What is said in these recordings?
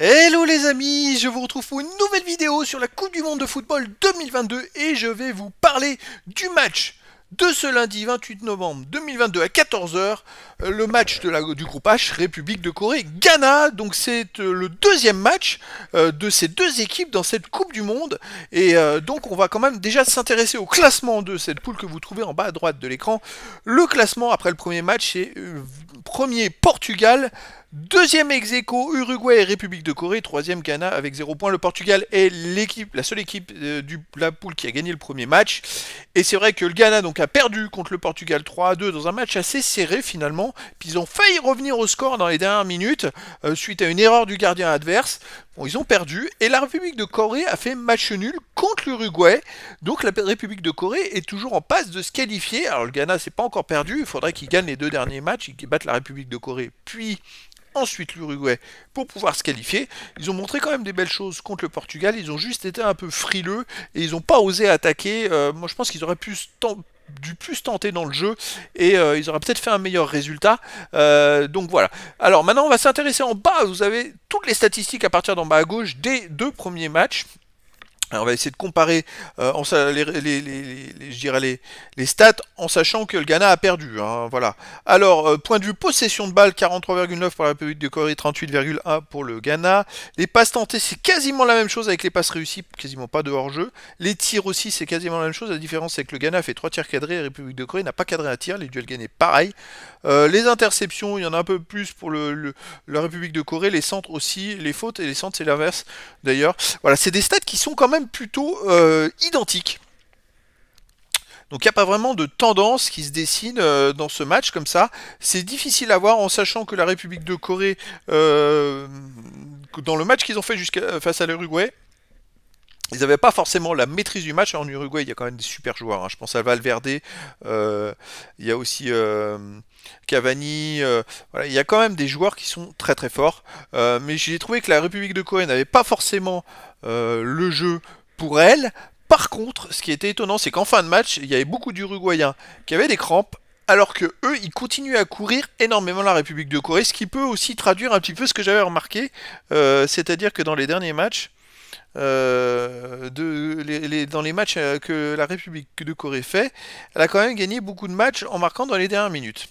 Hello les amis, je vous retrouve pour une nouvelle vidéo sur la Coupe du Monde de football 2022 et je vais vous parler du match de ce lundi 28 novembre 2022 à 14h, euh, le match de la, du groupe H, République de Corée, Ghana. Donc c'est euh, le deuxième match euh, de ces deux équipes dans cette Coupe du Monde. Et donc on va quand même déjà s'intéresser au classement de cette poule que vous trouvez en bas à droite de l'écran. Le classement après le premier match, c'est premier Portugal, Deuxième ex aequo, Uruguay et République de Corée. Troisième, Ghana avec 0 points. Le Portugal est l'équipe, la seule équipe de euh, du, la poule qui a gagné le premier match. Et c'est vrai que le Ghana donc, a perdu contre le Portugal 3 à 2 dans un match assez serré finalement. Puis ils ont failli revenir au score dans les dernières minutes euh, suite à une erreur du gardien adverse. Bon, ils ont perdu. Et la République de Corée a fait match nul contre l'Uruguay. Donc la République de Corée est toujours en passe de se qualifier. Alors le Ghana, s'est pas encore perdu. Il faudrait qu'ils gagnent les deux derniers matchs, et qu'il battent la République de Corée, puis ensuite l'Uruguay pour pouvoir se qualifier. Ils ont montré quand même des belles choses contre le Portugal, ils ont juste été un peu frileux et ils n'ont pas osé attaquer. Euh, moi je pense qu'ils auraient pu du plus tenter dans le jeu et euh, ils auraient peut-être fait un meilleur résultat. Euh, donc voilà. Alors maintenant on va s'intéresser en bas. Vous avez toutes les statistiques à partir d'en bas à gauche des deux premiers matchs on va essayer de comparer euh, en, les, les, stats en sachant que le Ghana a perdu. Hein, voilà. Alors, euh, point de vue possession de balle, 43,9 pour la République de Corée, 38,1 pour le Ghana. Les passes tentées, c'est quasiment la même chose avec les passes réussies, quasiment pas de hors-jeu. Les tirs aussi, c'est quasiment la même chose. La différence, c'est que le Ghana fait 3 tirs cadrés, la République de Corée n'a pas cadré un tir. Les duels gagnés, pareil. Euh, les interceptions, il y en a un peu plus pour la République de Corée, les centres aussi, les fautes et les centres c'est l'inverse d'ailleurs. Voilà, c'est des stats qui sont quand même plutôt euh, identiques. Donc il n'y a pas vraiment de tendance qui se dessine euh, dans ce match comme ça. C'est difficile à voir en sachant que la République de Corée, dans le match qu'ils ont fait face à l'Uruguay, ils n'avaient pas forcément la maîtrise du match. En Uruguay, il y a quand même des super joueurs. Hein. Je pense à Valverde, euh, il y a aussi euh, Cavani. Euh, il y a quand même des joueurs qui sont très très forts. mais j'ai trouvé que la République de Corée n'avait pas forcément le jeu pour elle. Par contre, ce qui était étonnant, c'est qu'en fin de match, il y avait beaucoup d'Uruguayens qui avaient des crampes alors que eux, ils continuaient à courir énormément la République de Corée, ce qui peut aussi traduire un petit peu ce que j'avais remarqué, c'est-à-dire que dans les derniers matchs, euh, dans les matchs euh, que la République de Corée fait, elle a quand même gagné beaucoup de matchs en marquant dans les dernières minutes.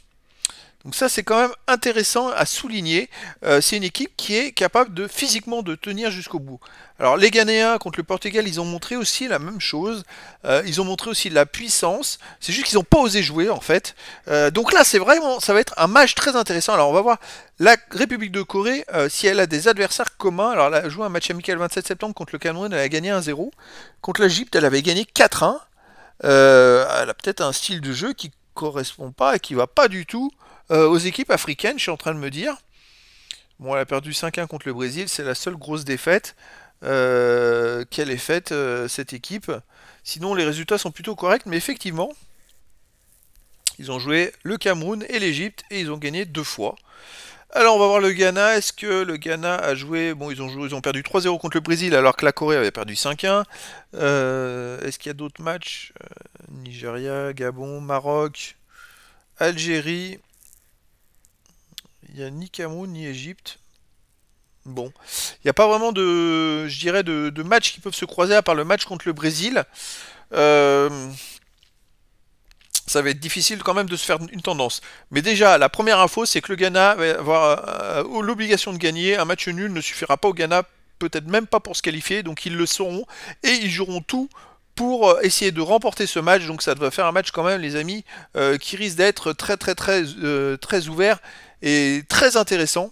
Donc ça c'est quand même intéressant à souligner. Euh, c'est une équipe qui est capable de physiquement de tenir jusqu'au bout. Alors les Ghanéens contre le Portugal, ils ont montré aussi la même chose. Euh, ils ont montré aussi de la puissance. C'est juste qu'ils n'ont pas osé jouer en fait. Euh, donc là c'est vraiment, ça va être un match très intéressant. Alors on va voir la République de Corée si elle a des adversaires communs. Alors elle a joué un match amical le 27 septembre contre le Cameroun, elle a gagné 1-0. Contre l'Egypte, elle avait gagné 4-1. elle a peut-être un style de jeu qui correspond pas et qui va pas du tout euh, aux équipes africaines, je suis en train de me dire, bon, elle a perdu 5-1 contre le Brésil, c'est la seule grosse défaite euh, qu'elle ait faite, euh, cette équipe. Sinon, les résultats sont plutôt corrects, mais effectivement, ils ont joué le Cameroun et l'Égypte, et ils ont gagné deux fois. Alors on va voir le Ghana. Est-ce que le Ghana a joué Bon, ils ont, joué, ils ont perdu 3-0 contre le Brésil alors que la Corée avait perdu 5-1. Est-ce qu'il y a d'autres matchs Nigeria, Gabon, Maroc, Algérie. Il n'y a ni Cameroun ni Égypte. Bon, il n'y a pas vraiment de, je dirais, de, matchs qui peuvent se croiser à part le match contre le Brésil. Euh, ça va être difficile quand même de se faire une tendance. Mais déjà, la première info, c'est que le Ghana va avoir euh, euh, l'obligation de gagner. Un match nul ne suffira pas au Ghana, peut-être même pas pour se qualifier. Donc ils le sauront et ils joueront tout pour euh, essayer de remporter ce match. Donc ça va faire un match quand même, les amis, euh, qui risque d'être très très très euh, très ouvert et très intéressant.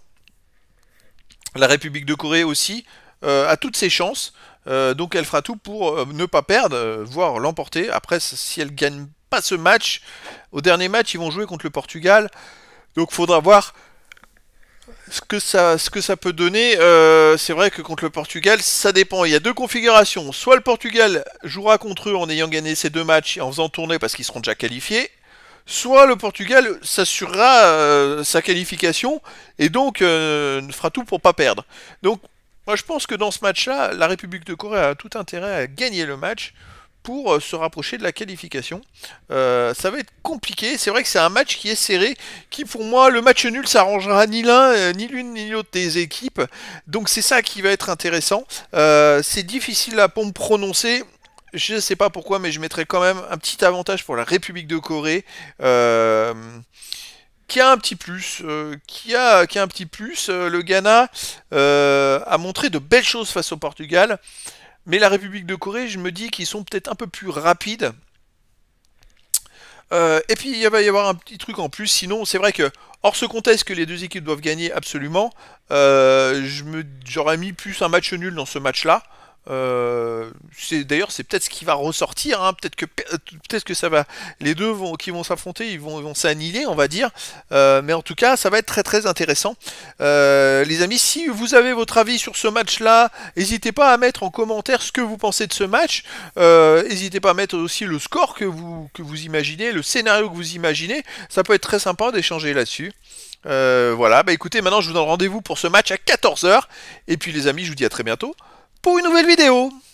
La République de Corée aussi a toutes ses chances. donc elle fera tout pour ne pas perdre, voire l'emporter. Après, si elle gagne pas ce match, au dernier match, ils vont jouer contre le Portugal. Donc faudra voir ce que ça, ce que ça peut donner, euh, c'est vrai que contre le Portugal, ça dépend. Il y a deux configurations. Soit le Portugal jouera contre eux en ayant gagné ces deux matchs et en faisant tourner parce qu'ils seront déjà qualifiés. Soit le Portugal s'assurera euh, sa qualification et donc euh, ne fera tout pour pas perdre. Donc moi je pense que dans ce match-là, la République de Corée a tout intérêt à gagner le match pour euh, se rapprocher de la qualification. Euh, ça va être compliqué. C'est vrai que c'est un match qui est serré, qui pour moi, le match nul, s'arrangera ni l'un, euh, ni l'une, ni l'autre des équipes. Donc c'est ça qui va être intéressant. c'est difficile à pompe prononcer je ne sais pas pourquoi, mais je mettrai quand même un petit avantage pour la République de Corée, qui a un petit plus, qui, a, qui un petit plus. le Ghana a montré de belles choses face au Portugal. Mais la République de Corée, je me dis qu'ils sont peut-être un peu plus rapides. Euh, et puis il va y avoir un petit truc en plus, sinon c'est vrai que hors ce contexte que les deux équipes doivent gagner absolument, euh, j'aurais mis plus un match nul dans ce match-là. Euh, c'est D'ailleurs, c'est peut-être ce qui va ressortir. Hein. peut-être que peut-être que ça va. Les deux vont, qui vont s'affronter, ils vont, s'annihiler, on va dire. Euh, mais en tout cas, ça va être très très intéressant, euh, les amis. Si vous avez votre avis sur ce match-là, n'hésitez pas à mettre en commentaire ce que vous pensez de ce match. N'hésitez pas à mettre aussi le score que vous que vous imaginez, le scénario que vous imaginez. Ça peut être très sympa d'échanger là-dessus. voilà, bah écoutez, maintenant je vous donne rendez-vous pour ce match à 14h. Et puis les amis, je vous dis à très bientôt pô, e não vídeo.